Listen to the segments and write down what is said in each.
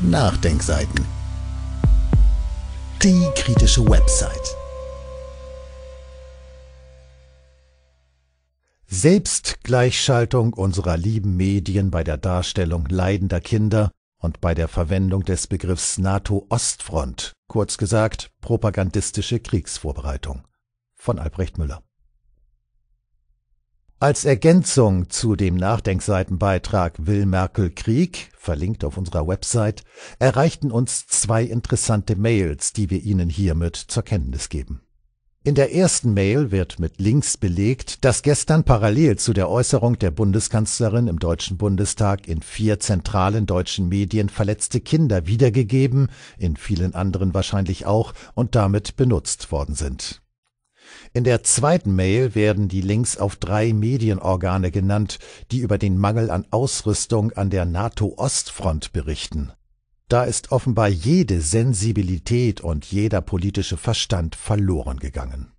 Nachdenkseiten. Die kritische Website. Selbstgleichschaltung unserer lieben Medien bei der Darstellung leidender Kinder und bei der Verwendung des Begriffs NATO-Ostfront, kurz gesagt propagandistische Kriegsvorbereitung. Von Albrecht Müller. Als Ergänzung zu dem Nachdenkseitenbeitrag Will Merkel Krieg, verlinkt auf unserer Website, erreichten uns zwei interessante Mails, die wir Ihnen hiermit zur Kenntnis geben. In der ersten Mail wird mit Links belegt, dass gestern parallel zu der Äußerung der Bundeskanzlerin im Deutschen Bundestag in vier zentralen deutschen Medien verletzte Kinder wiedergegeben, in vielen anderen wahrscheinlich auch und damit benutzt worden sind. In der zweiten Mail werden die Links auf drei Medienorgane genannt, die über den Mangel an Ausrüstung an der NATO-Ostfront berichten. Da ist offenbar jede Sensibilität und jeder politische Verstand verloren gegangen.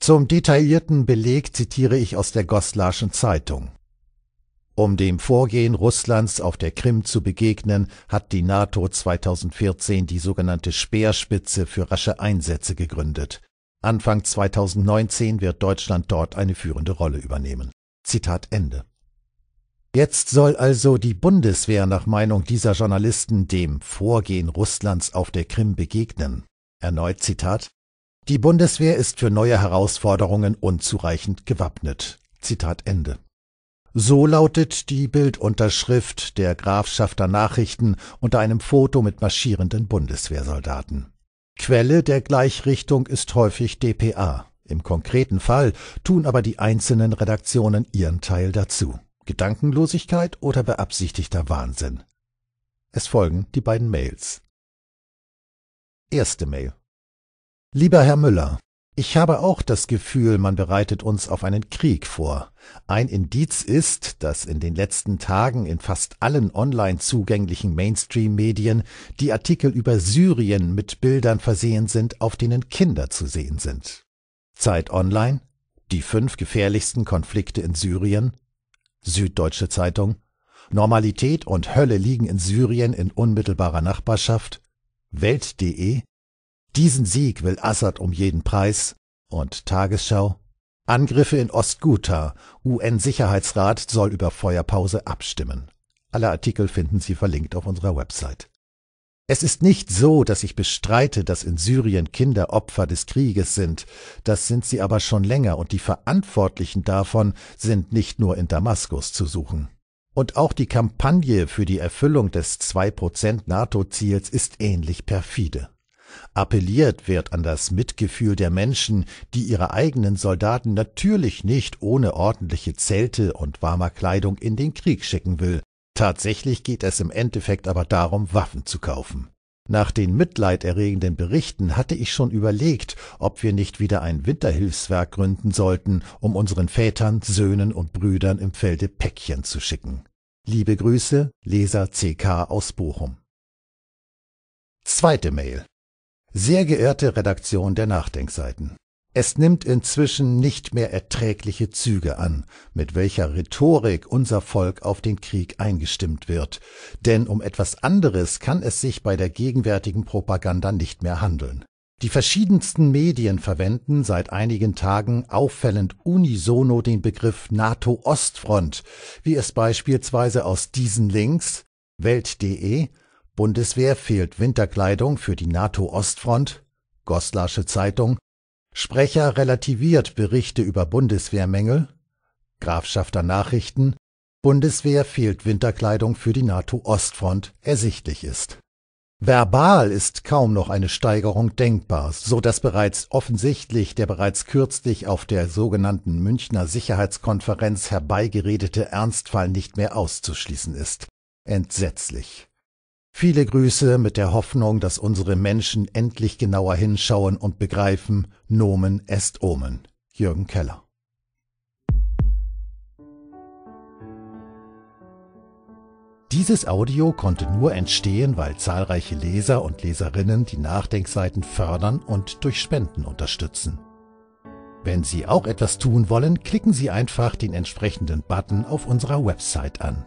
Zum detaillierten Beleg zitiere ich aus der Goslarschen Zeitung. Um dem Vorgehen Russlands auf der Krim zu begegnen, hat die NATO 2014 die sogenannte Speerspitze für rasche Einsätze gegründet. Anfang 2019 wird Deutschland dort eine führende Rolle übernehmen. Zitat Ende. Jetzt soll also die Bundeswehr nach Meinung dieser Journalisten dem Vorgehen Russlands auf der Krim begegnen. Erneut Zitat Die Bundeswehr ist für neue Herausforderungen unzureichend gewappnet. Zitat Ende. So lautet die Bildunterschrift der Grafschafter Nachrichten unter einem Foto mit marschierenden Bundeswehrsoldaten. Quelle der Gleichrichtung ist häufig dpa. Im konkreten Fall tun aber die einzelnen Redaktionen ihren Teil dazu. Gedankenlosigkeit oder beabsichtigter Wahnsinn. Es folgen die beiden Mails. Erste Mail. Lieber Herr Müller, ich habe auch das Gefühl, man bereitet uns auf einen Krieg vor. Ein Indiz ist, dass in den letzten Tagen in fast allen online zugänglichen Mainstream-Medien die Artikel über Syrien mit Bildern versehen sind, auf denen Kinder zu sehen sind. Zeit Online, die fünf gefährlichsten Konflikte in Syrien, Süddeutsche Zeitung, Normalität und Hölle liegen in Syrien in unmittelbarer Nachbarschaft, Welt.de, diesen Sieg will Assad um jeden Preis. Und Tagesschau. Angriffe in Ostguta. UN-Sicherheitsrat soll über Feuerpause abstimmen. Alle Artikel finden Sie verlinkt auf unserer Website. Es ist nicht so, dass ich bestreite, dass in Syrien Kinder Opfer des Krieges sind. Das sind sie aber schon länger und die Verantwortlichen davon sind nicht nur in Damaskus zu suchen. Und auch die Kampagne für die Erfüllung des 2% NATO-Ziels ist ähnlich perfide. Appelliert wird an das Mitgefühl der Menschen, die ihre eigenen Soldaten natürlich nicht ohne ordentliche Zelte und warmer Kleidung in den Krieg schicken will, tatsächlich geht es im Endeffekt aber darum, Waffen zu kaufen. Nach den mitleiderregenden Berichten hatte ich schon überlegt, ob wir nicht wieder ein Winterhilfswerk gründen sollten, um unseren Vätern, Söhnen und Brüdern im Felde Päckchen zu schicken. Liebe Grüße, Leser CK aus Bochum. Zweite Mail sehr geehrte Redaktion der Nachdenkseiten. Es nimmt inzwischen nicht mehr erträgliche Züge an, mit welcher Rhetorik unser Volk auf den Krieg eingestimmt wird, denn um etwas anderes kann es sich bei der gegenwärtigen Propaganda nicht mehr handeln. Die verschiedensten Medien verwenden seit einigen Tagen auffällend unisono den Begriff NATO-Ostfront, wie es beispielsweise aus diesen Links Welt.de Bundeswehr fehlt Winterkleidung für die NATO-Ostfront, Goslarsche Zeitung, Sprecher relativiert Berichte über Bundeswehrmängel, Grafschafter Nachrichten, Bundeswehr fehlt Winterkleidung für die NATO-Ostfront ersichtlich ist. Verbal ist kaum noch eine Steigerung denkbar, so dass bereits offensichtlich der bereits kürzlich auf der sogenannten Münchner Sicherheitskonferenz herbeigeredete Ernstfall nicht mehr auszuschließen ist. Entsetzlich. Viele Grüße mit der Hoffnung, dass unsere Menschen endlich genauer hinschauen und begreifen, Nomen est Omen. Jürgen Keller. Dieses Audio konnte nur entstehen, weil zahlreiche Leser und Leserinnen die Nachdenkseiten fördern und durch Spenden unterstützen. Wenn Sie auch etwas tun wollen, klicken Sie einfach den entsprechenden Button auf unserer Website an.